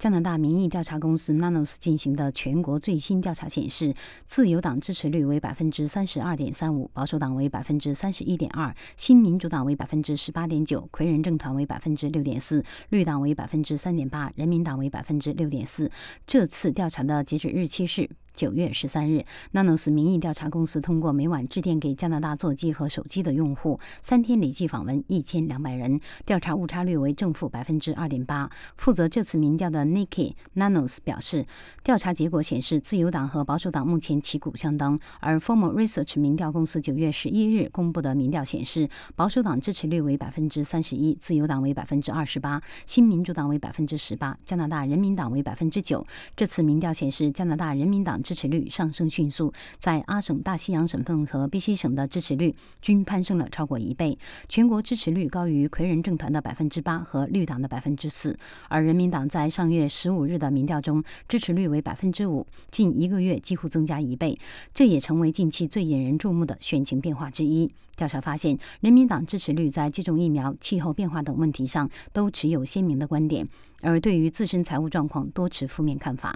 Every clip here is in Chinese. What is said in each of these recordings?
加拿大民意调查公司 Nanos 进行的全国最新调查显示，自由党支持率为百分之三十二点三五，保守党为百分之三十一点二，新民主党为百分之十八点九，魁人政团为百分之六点四，绿党为百分之三点八，人民党为百分之六点四。这次调查的截止日期是。九月十三日，Nanos 民意调查公司通过每晚致电给加拿大座机和手机的用户，三天累计访问一千两百人，调查误差率为正负百分之二点八。负责这次民调的 n i k e Nanos 表示，调查结果显示，自由党和保守党目前旗鼓相当。而 Form a l Research 民调公司九月十一日公布的民调显示，保守党支持率为百分之三十一，自由党为百分之二十八，新民主党为百分之十八，加拿大人民党为百分之九。这次民调显示，加拿大人民党。支持率上升迅速，在阿省大西洋省份和 BC 省的支持率均攀升了超过一倍。全国支持率高于魁人政团的百分之八和绿党的百分之四，而人民党在上月十五日的民调中支持率为百分之五，近一个月几乎增加一倍。这也成为近期最引人注目的选情变化之一。调查发现，人民党支持率在接种疫苗、气候变化等问题上都持有鲜明的观点，而对于自身财务状况多持负面看法。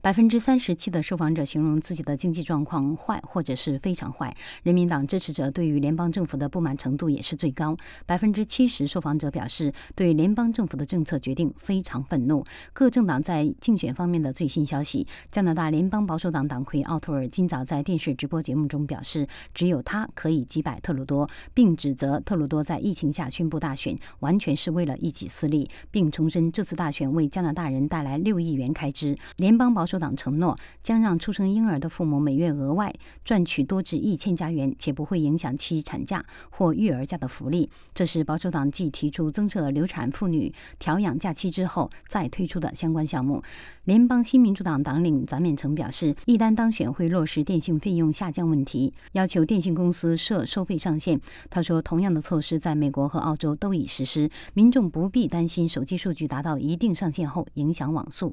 百分之三十七的受访者形容自己的经济状况坏或者是非常坏。人民党支持者对于联邦政府的不满程度也是最高，百分之七十受访者表示对联邦政府的政策决定非常愤怒。各政党在竞选方面的最新消息：加拿大联邦保守党党魁奥托尔今早在电视直播节目中表示，只有他可以击败特鲁多，并指责特鲁多在疫情下宣布大选完全是为了一己私利，并重申这次大选为加拿大人带来六亿元开支。联邦保保守党承诺将让出生婴儿的父母每月额外赚取多至一千加元，且不会影响其产假或育儿假的福利。这是保守党继提出增设流产妇女调养假期之后再推出的相关项目。联邦新民主党党领翟免成表示，一旦当选会落实电信费用下降问题，要求电信公司设收费上限。他说，同样的措施在美国和澳洲都已实施，民众不必担心手机数据达到一定上限后影响网速。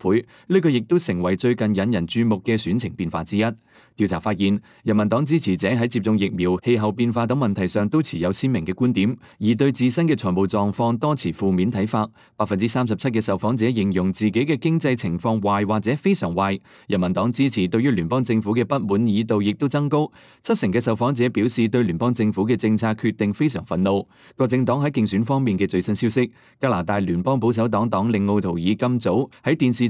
倍呢个亦都成为最近引人注目嘅选情变化之一。调查发现，人民党支持者喺接种疫苗、气候变化等问题上都持有鲜明嘅观点，而对自身嘅财务状况多持负面睇法。百分之三十七嘅受访者形容自己嘅经济情况坏或者非常坏。人民党支持对于联邦政府嘅不满意度亦都增高。七成嘅受访者表示对联邦政府嘅政策决定非常愤怒。各政党喺竞选方面嘅最新消息：加拿大联邦保守党党领奥图尔今早喺电视。